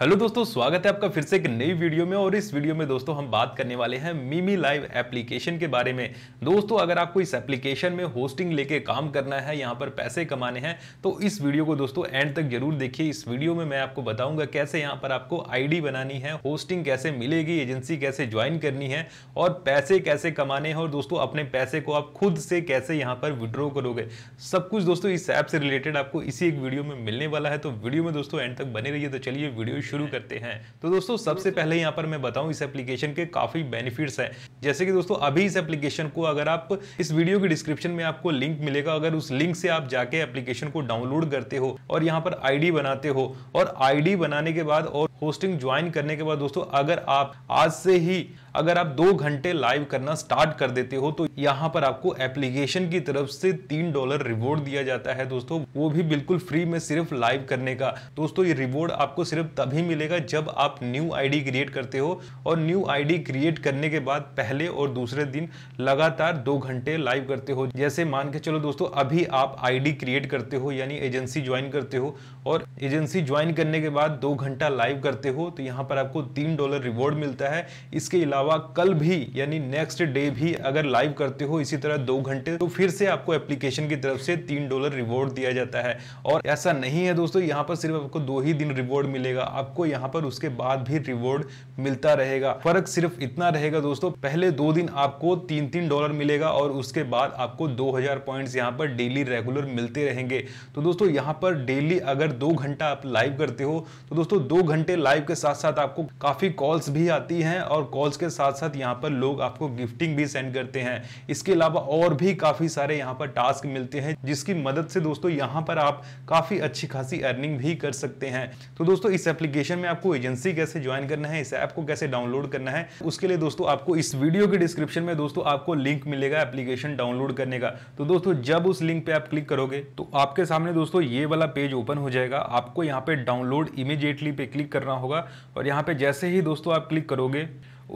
hello दोस्तों स्वागत है आपका फिर से एक नई वीडियो में और इस वीडियो में दोस्तों हम बात करने वाले हैं मीमी लाइव एप्लीकेशन के बारे में दोस्तों अगर आपको इस एप्लीकेशन में होस्टिंग लेके काम करना है यहाँ पर पैसे कमाने हैं तो इस वीडियो को दोस्तों एंड तक जरूर देखिए इस वीडियो में मैं आपको बताऊंगा कैसे यहाँ पर आपको आई बनानी है होस्टिंग कैसे मिलेगी एजेंसी कैसे ज्वाइन करनी है और पैसे कैसे कमाने हैं और दोस्तों अपने पैसे को आप खुद से कैसे यहाँ पर विड्रॉ करोगे सब कुछ दोस्तों इस ऐप से रिलेटेड आपको इसी एक वीडियो में मिलने वाला है तो वीडियो में दोस्तों एंड तक बने रहिए तो चलिए वीडियो शुरू करते हैं तो दोस्तों सबसे पहले यहाँ पर मैं बताऊँ इस एप्लीकेशन के काफ़ी बेनिफिट्स हैं जैसे कि दोस्तों अभी इस एप्लीकेशन को अगर आप इस वीडियो के डिस्क्रिप्शन में आपको लिंक मिलेगा अगर उस लिंक से आप जाके एप्लीकेशन को डाउनलोड करते हो और यहाँ पर आई बनाते हो और आई बनाने के बाद और होस्टिंग ज्वाइन करने के बाद दोस्तों अगर आप आज से ही अगर आप दो घंटे लाइव करना स्टार्ट कर देते हो तो यहाँ पर आपको एप्लीकेशन की तरफ से तीन डॉलर रिवॉर्ड दिया जाता है दोस्तों वो भी बिल्कुल फ्री में सिर्फ लाइव करने का दोस्तों ये रिवॉर्ड आपको सिर्फ तभी मिलेगा जब आप न्यू आईडी क्रिएट करते हो और न्यू आईडी क्रिएट करने के बाद पहले और दूसरे दिन लगातार दो घंटे लाइव करते हो जैसे मान के चलो दोस्तों अभी आप आईडी क्रिएट करते हो यानी एजेंसी ज्वाइन करते हो और एजेंसी ज्वाइन करने के बाद दो घंटा लाइव करते हो तो यहाँ पर आपको तीन डॉलर रिवॉर्ड मिलता है इसके अलावा अलावा कल भी यानी नेक्स्ट डे भी अगर लाइव करते हो इसी तरह दो घंटे तो फिर से आपको एप्लीकेशन की तरफ से तीन डॉलर रिवॉर्ड दिया जाता है और ऐसा नहीं है दोस्तों यहाँ पर सिर्फ आपको दो ही दिन रिवॉर्ड मिलेगा आपको यहाँ पर उसके बाद भी रिवॉर्ड मिलता रहेगा फर्क सिर्फ इतना रहेगा दोस्तों पहले दो दिन आपको तीन तीन डॉलर मिलेगा और उसके बाद आपको 2000 पॉइंट्स यहाँ पर डेली रेगुलर मिलते रहेंगे तो दोस्तों यहाँ पर डेली अगर दो घंटा आप लाइव करते हो तो दोस्तों दो घंटे लाइव के साथ साथ आपको काफी कॉल्स भी आती हैं और कॉल्स के साथ साथ यहाँ पर लोग आपको गिफ्टिंग भी सेंड करते हैं इसके अलावा और भी काफ़ी सारे यहाँ पर टास्क मिलते हैं जिसकी मदद से दोस्तों यहाँ पर आप काफ़ी अच्छी खासी अर्निंग भी कर सकते हैं तो दोस्तों इस एप्लीकेशन में आपको एजेंसी कैसे ज्वाइन करना है इस ऐप को कैसे डाउनलोड करना है उसके लिए दोस्तों आपको इस वीडियो के डिस्क्रिप्शन में दोस्तों आपको लिंक मिलेगा एप्लीकेशन डाउनलोड करने का तो दोस्तों जब उस लिंक पे आप क्लिक करोगे तो आपके सामने दोस्तों ये वाला पेज ओपन हो जाएगा आपको यहाँ पे डाउनलोड इमीजिएटली पे क्लिक करना होगा और यहाँ पे जैसे ही दोस्तों आप क्लिक करोगे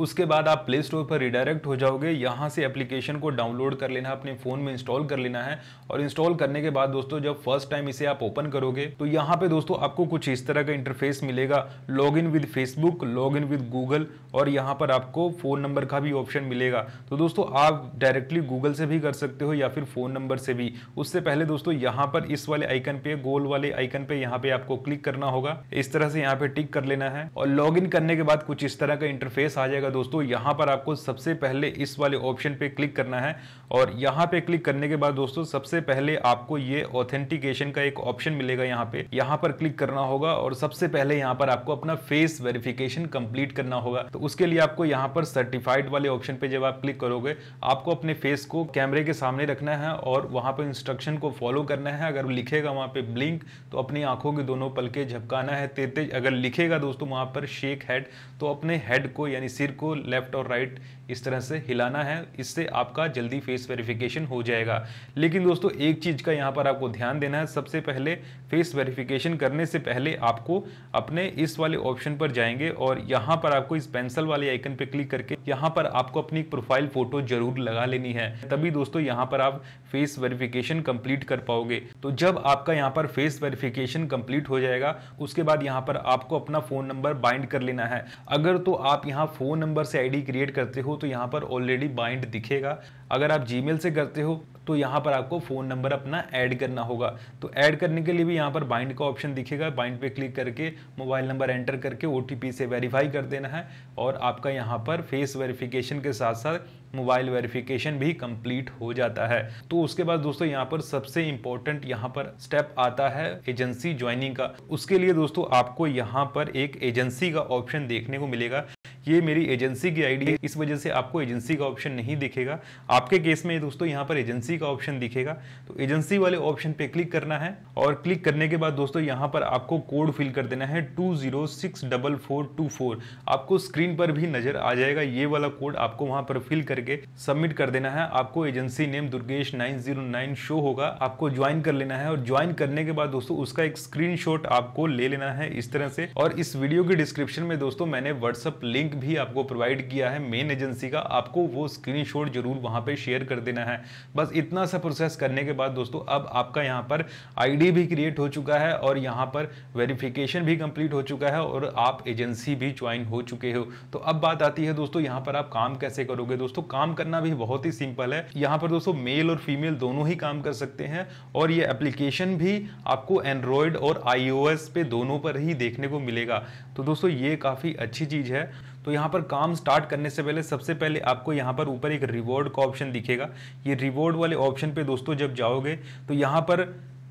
उसके बाद आप प्ले स्टोर पर रिडायरेक्ट हो जाओगे यहाँ से एप्लीकेशन को डाउनलोड कर लेना अपने फ़ोन में इंस्टॉल कर लेना है और इंस्टॉल करने के बाद दोस्तों जब फर्स्ट टाइम इसे आप ओपन करोगे तो यहाँ पे दोस्तों आपको कुछ इस तरह का इंटरफेस मिलेगा log in with Facebook log in with Google और यहाँ पर आपको फ़ोन नंबर का भी ऑप्शन मिलेगा तो दोस्तों आप डायरेक्टली गूगल से भी कर सकते हो या फिर फ़ोन नंबर से भी उससे पहले दोस्तों यहाँ पर इस वाले आइकन पे गोल वाले आइकन पे यहाँ पे आपको क्लिक करना होगा इस तरह से यहाँ पे टिक कर लेना है और लॉग इन करने के बाद कुछ इस तरह का इंटरफेस आ जाएगा कीजिएगा दोस्तों यहाँ पर आपको सबसे पहले इस वाले ऑप्शन पे क्लिक करना है और यहाँ पे क्लिक करने के बाद दोस्तों सबसे पहले आपको ये ऑथेंटिकेशन का एक ऑप्शन मिलेगा यहाँ पे यहाँ पर क्लिक करना होगा और सबसे पहले यहाँ पर आपको अपना फेस वेरिफिकेशन कंप्लीट करना होगा तो उसके लिए आपको यहाँ पर सर्टिफाइड वाले ऑप्शन पे जब आप क्लिक करोगे आपको अपने फेस को कैमरे के सामने रखना है और वहाँ पर इंस्ट्रक्शन को फॉलो करना है अगर लिखेगा वहाँ पे ब्लिंक तो अपनी आंखों के दोनों पलके झपकाना है तेज अगर लिखेगा दोस्तों वहाँ पर शेक हेड तो अपने हेड को यानी सिर सिर को लेफ्ट और राइट इस तरह से हिलाना है इससे आपका जल्दी फेस वेरिफिकेशन हो जाएगा लेकिन दोस्तों एक चीज़ का यहाँ पर आपको ध्यान देना है सबसे पहले फेस वेरिफिकेशन करने से पहले आपको अपने इस वाले ऑप्शन पर जाएंगे और यहाँ पर आपको इस पेंसिल वाले आइकन पर क्लिक करके यहाँ पर आपको अपनी प्रोफाइल फोटो जरूर लगा लेनी है तभी दोस्तों यहाँ पर आप फेस वेरिफिकेशन कंप्लीट कर पाओगे तो जब आपका यहाँ पर फेस वेरिफिकेशन कंप्लीट हो जाएगा उसके बाद यहाँ पर आपको अपना फोन नंबर बाइंड कर लेना है अगर तो आप यहाँ फोन नंबर से आईडी क्रिएट करते हो तो यहाँ पर ऑलरेडी बाइंड दिखेगा अगर आप जीमेल से करते हो तो यहाँ पर आपको फ़ोन नंबर अपना ऐड करना होगा तो ऐड करने के लिए भी यहाँ पर बाइंड का ऑप्शन दिखेगा बाइंड पे क्लिक करके मोबाइल नंबर एंटर करके ओ से वेरीफाई कर देना है और आपका यहाँ पर फेस वेरिफिकेशन के साथ साथ मोबाइल वेरिफिकेशन भी कंप्लीट हो जाता है तो उसके बाद दोस्तों यहाँ पर सबसे इम्पोर्टेंट यहाँ पर स्टेप आता है एजेंसी ज्वाइनिंग का उसके लिए दोस्तों आपको यहाँ पर एक एजेंसी का ऑप्शन देखने को मिलेगा ये मेरी एजेंसी की आईडी है इस वजह से आपको एजेंसी का ऑप्शन नहीं दिखेगा आपके केस में दोस्तों यहाँ पर एजेंसी का ऑप्शन दिखेगा तो एजेंसी वाले ऑप्शन पे क्लिक करना है और क्लिक करने के बाद दोस्तों यहाँ पर आपको कोड फिल कर देना है two zero six double four two four आपको स्क्रीन पर भी नजर आ जाएगा ये वाला कोड आपको वहाँ पर फिल करके सबमिट कर देना है आपको agency name Durgesh nine zero nine show होगा आपको ज्वाइन कर लेना है और ज्वाइन करने के बाद दोस्तों उसका एक स्क्रीन आपको ले लेना है इस तरह से और इस वीडियो के डिस्क्रिप्शन में दोस्तों मैंने व्हाट्सअप लिंक लिंक भी आपको प्रोवाइड किया है मेन एजेंसी का आपको वो स्क्रीनशॉट जरूर वहाँ पे शेयर कर देना है बस इतना सा प्रोसेस करने के बाद दोस्तों अब आपका यहाँ पर आईडी भी क्रिएट हो चुका है और यहाँ पर वेरिफिकेशन भी कंप्लीट हो चुका है और आप एजेंसी भी ज्वाइन हो चुके हो तो अब बात आती है दोस्तों यहाँ पर आप काम कैसे करोगे दोस्तों काम करना भी बहुत ही सिंपल है यहाँ पर दोस्तों मेल और फीमेल दोनों ही काम कर सकते हैं और ये एप्लीकेशन भी आपको एंड्रॉयड और आईओएस पे दोनों पर ही देखने को मिलेगा तो दोस्तों ये काफ़ी अच्छी चीज़ है तो यहाँ पर काम स्टार्ट करने से पहले सबसे पहले आपको यहाँ पर ऊपर एक रिवॉर्ड का ऑप्शन दिखेगा ये रिवॉर्ड वाले ऑप्शन पे दोस्तों जब जाओगे तो यहाँ पर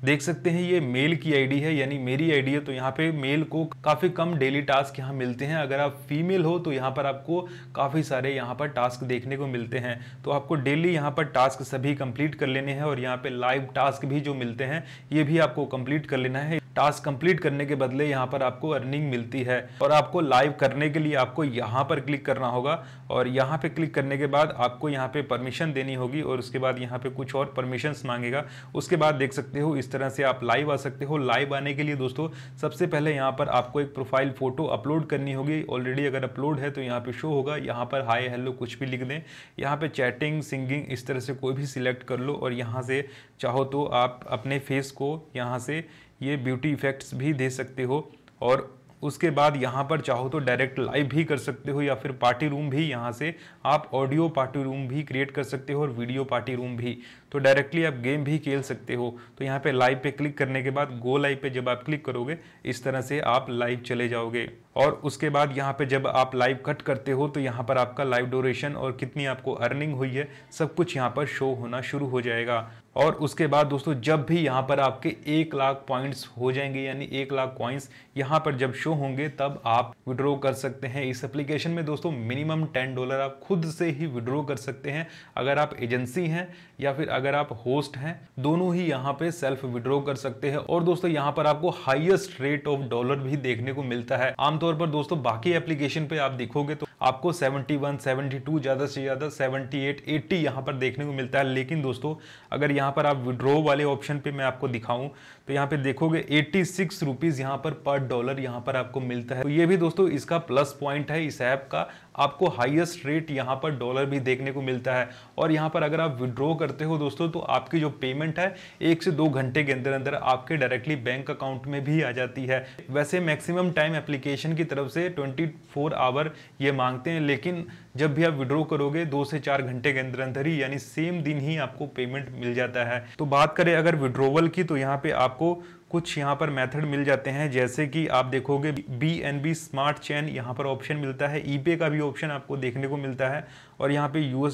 देख सकते हैं ये मेल की आईडी है यानी मेरी आईडी है तो यहाँ पे मेल को काफ़ी कम डेली टास्क यहाँ मिलते हैं अगर आप फीमेल हो तो यहाँ पर आपको काफ़ी सारे यहाँ पर टास्क देखने को मिलते हैं तो आपको डेली यहाँ पर टास्क सभी कंप्लीट कर लेने हैं और यहाँ पे लाइव टास्क भी जो मिलते हैं ये भी आपको कंप्लीट कर लेना है टास्क कंप्लीट करने के बदले यहाँ पर आपको अर्निंग मिलती है और आपको लाइव करने के लिए आपको यहाँ पर क्लिक करना होगा और यहाँ पे क्लिक करने के बाद आपको यहाँ पे परमिशन देनी होगी और उसके बाद यहाँ पे कुछ और परमिशन मांगेगा उसके बाद देख सकते हो इस तरह से आप लाइव आ सकते हो लाइव आने के लिए दोस्तों सबसे पहले यहाँ पर आपको एक प्रोफाइल फ़ोटो अपलोड करनी होगी ऑलरेडी अगर अपलोड है तो यहाँ पर शो होगा यहाँ पर हाई हेलो कुछ भी लिख दें यहाँ पर चैटिंग सिंगिंग इस तरह से कोई भी सिलेक्ट कर लो और यहाँ से चाहो तो आप अपने फेस को यहाँ से ये ब्यूटी इफेक्ट्स भी दे सकते हो और उसके बाद यहाँ पर चाहो तो डायरेक्ट लाइव भी कर सकते हो या फिर पार्टी रूम भी यहाँ से आप ऑडियो पार्टी रूम भी क्रिएट कर सकते हो और वीडियो पार्टी रूम भी तो डायरेक्टली आप गेम भी खेल सकते हो तो यहाँ पे लाइव पे क्लिक करने के बाद गो लाइव पे जब आप क्लिक करोगे इस तरह से आप लाइव चले जाओगे और उसके बाद यहाँ पे जब आप लाइव कट करते हो तो यहाँ पर आपका लाइव डोरेशन और कितनी आपको अर्निंग हुई है सब कुछ यहाँ पर शो होना शुरू हो जाएगा और उसके बाद दोस्तों जब भी यहाँ पर आपके एक लाख पॉइंट्स हो जाएंगे यानी एक लाख कॉइन्स यहाँ पर जब शो होंगे तब आप विड्रॉ कर सकते हैं इस एप्लीकेशन में दोस्तों मिनिमम टेन डॉलर आप खुद से ही विड्रॉ कर सकते हैं अगर आप एजेंसी हैं या फिर अगर आप होस्ट हैं दोनों ही यहाँ पे सेल्फ विड्रॉ कर सकते हैं और दोस्तों यहाँ पर आपको हाइएस्ट रेट ऑफ डॉलर भी देखने को मिलता है आमतौर पर दोस्तों बाकी एप्लीकेशन पे आप देखोगे तो आपको 71, 72 ज्यादा से ज्यादा 78, 80 यहाँ पर देखने को मिलता है लेकिन दोस्तों अगर यहाँ यहाँ पर आप विड्रो वाले ऑप्शन पे मैं आपको दिखाऊं तो यहाँ पे देखोगे एट्टी सिक्स रुपीज़ यहाँ पर पर डॉलर यहाँ पर आपको मिलता है तो ये भी दोस्तों इसका प्लस पॉइंट है इस ऐप का आपको हाईएस्ट रेट यहाँ पर डॉलर भी देखने को मिलता है और यहाँ पर अगर आप विड्रॉ करते हो दोस्तों तो आपकी जो पेमेंट है एक से दो घंटे के अंदर अंदर आपके डायरेक्टली बैंक अकाउंट में भी आ जाती है वैसे मैक्सिमम टाइम एप्लीकेशन की तरफ से ट्वेंटी फोर आवर ये मांगते हैं लेकिन जब भी आप विड्रॉ करोगे दो से चार घंटे के अंदर अंदर ही यानी सेम दिन ही आपको पेमेंट मिल जाता है तो बात करें अगर विड्रोवल की तो यहाँ पे आपको कुछ यहाँ पर मेथड मिल जाते हैं जैसे कि आप देखोगे B N B smart chain यहाँ पर ऑप्शन मिलता है ई पे का भी ऑप्शन आपको देखने को मिलता है और यहाँ पे यू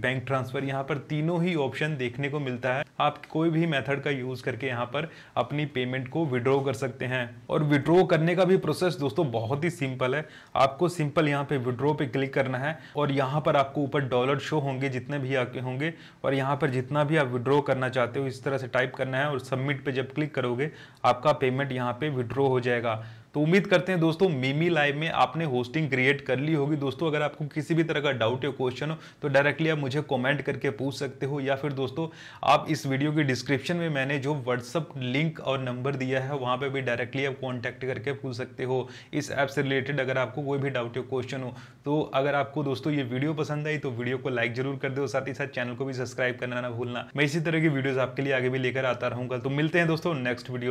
बैंक ट्रांसफ़र यहाँ पर तीनों ही ऑप्शन देखने को मिलता है आप कोई भी मेथड का यूज़ करके यहाँ पर अपनी पेमेंट को विड्रॉ कर सकते हैं और विड्रॉ करने का भी प्रोसेस दोस्तों बहुत ही सिंपल है आपको सिंपल यहाँ पे विड्रॉ पे क्लिक करना है और यहाँ पर आपको ऊपर डॉलर शो होंगे जितने भी आके होंगे और यहाँ पर जितना भी आप विड्रॉ करना चाहते हो इस तरह से टाइप करना है और सबमिट पर जब क्लिक करोगे आपका पेमेंट यहाँ पर विड्रॉ हो जाएगा तो उम्मीद करते हैं दोस्तों मीमी लाइव में आपने होस्टिंग क्रिएट कर ली होगी दोस्तों अगर आपको किसी भी तरह का डाउट या क्वेश्चन हो तो डायरेक्टली आप मुझे कमेंट करके पूछ सकते हो या फिर दोस्तों आप इस वीडियो की डिस्क्रिप्शन में मैंने जो व्हाट्सअप लिंक और नंबर दिया है वहाँ पर भी डायरेक्टली आप कॉन्टैक्ट करके पूछ सकते हो इस ऐप से रिलेटेड अगर आपको कोई भी डाउट या क्वेश्चन हो तो अगर आपको दोस्तों ये वीडियो पसंद आई तो वीडियो को लाइक जरूर कर दो साथ ही साथ चैनल को भी सब्सक्राइब करना ना भूलना मैं इसी तरह की वीडियोज़ आपके लिए आगे भी लेकर आता रहूँगा तो मिलते हैं दोस्तों नेक्स्ट वीडियो